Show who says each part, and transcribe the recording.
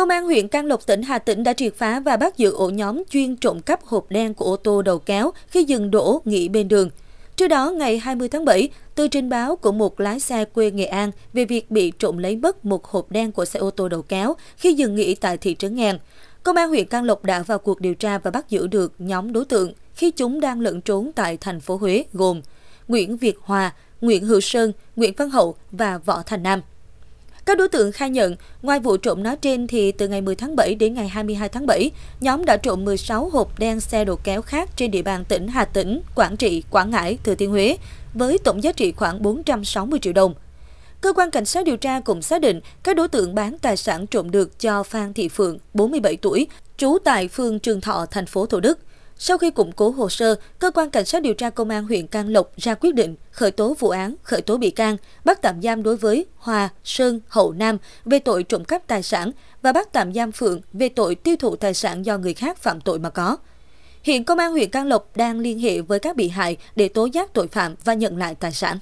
Speaker 1: Công an huyện Can Lộc, tỉnh Hà Tĩnh đã triệt phá và bắt giữ ổ nhóm chuyên trộm cắp hộp đen của ô tô đầu kéo khi dừng đổ nghỉ bên đường. Trước đó, ngày 20 tháng 7, từ trình báo của một lái xe quê Nghệ An về việc bị trộm lấy mất một hộp đen của xe ô tô đầu kéo khi dừng nghỉ tại thị trấn Ngàn. Công an huyện Can Lộc đã vào cuộc điều tra và bắt giữ được nhóm đối tượng khi chúng đang lẫn trốn tại thành phố Huế gồm Nguyễn Việt Hòa, Nguyễn Hữu Sơn, Nguyễn Văn Hậu và Võ Thành Nam. Các đối tượng khai nhận, ngoài vụ trộm nói trên thì từ ngày 10 tháng 7 đến ngày 22 tháng 7, nhóm đã trộm 16 hộp đen xe đồ kéo khác trên địa bàn tỉnh Hà Tĩnh, Quảng Trị, Quảng Ngãi, Thừa Thiên Huế với tổng giá trị khoảng 460 triệu đồng. Cơ quan cảnh sát điều tra cũng xác định các đối tượng bán tài sản trộm được cho Phan Thị Phượng, 47 tuổi, trú tại phường Trường Thọ, thành phố Thủ Đức. Sau khi củng cố hồ sơ, cơ quan cảnh sát điều tra công an huyện Can Lộc ra quyết định khởi tố vụ án, khởi tố bị can, bắt tạm giam đối với Hòa, Sơn, Hậu Nam về tội trộm cắp tài sản và bắt tạm giam Phượng về tội tiêu thụ tài sản do người khác phạm tội mà có. Hiện công an huyện Can Lộc đang liên hệ với các bị hại để tố giác tội phạm và nhận lại tài sản.